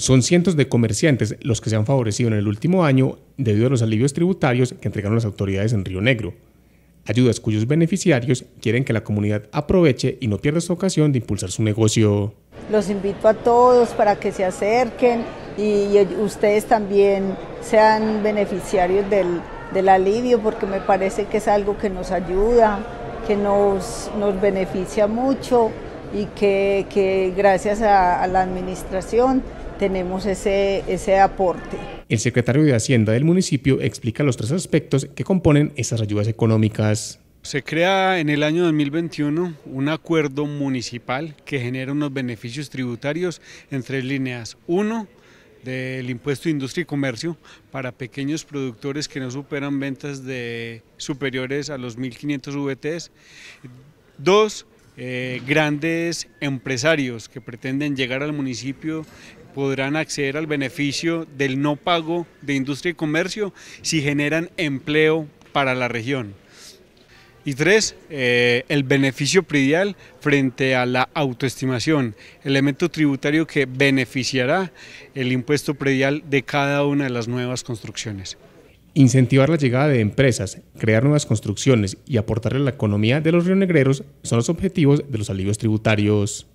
Son cientos de comerciantes los que se han favorecido en el último año debido a los alivios tributarios que entregaron las autoridades en Río Negro. Ayudas cuyos beneficiarios quieren que la comunidad aproveche y no pierda esta ocasión de impulsar su negocio. Los invito a todos para que se acerquen y ustedes también sean beneficiarios del, alivio porque me parece que es algo que nos ayuda, que nos, nos beneficia mucho y que, gracias a, a la administración tenemos ese, ese aporte. El secretario de Hacienda del municipio explica los tres aspectos que componen esas ayudas económicas. Se crea en el año 2021 un acuerdo municipal que genera unos beneficios tributarios en tres líneas. Uno, del impuesto de industria y comercio para pequeños productores que no superan ventas de superiores a los 1.500 VTs. Dos, eh, grandes empresarios que pretenden llegar al municipio podrán acceder al beneficio del no pago de industria y comercio si generan empleo para la región. Y tres, eh, el beneficio predial frente a la autoestimación, elemento tributario que beneficiará el impuesto predial de cada una de las nuevas construcciones. Incentivar la llegada de empresas, crear nuevas construcciones y aportarle a la economía de los rionegreros son los objetivos de los alivios tributarios.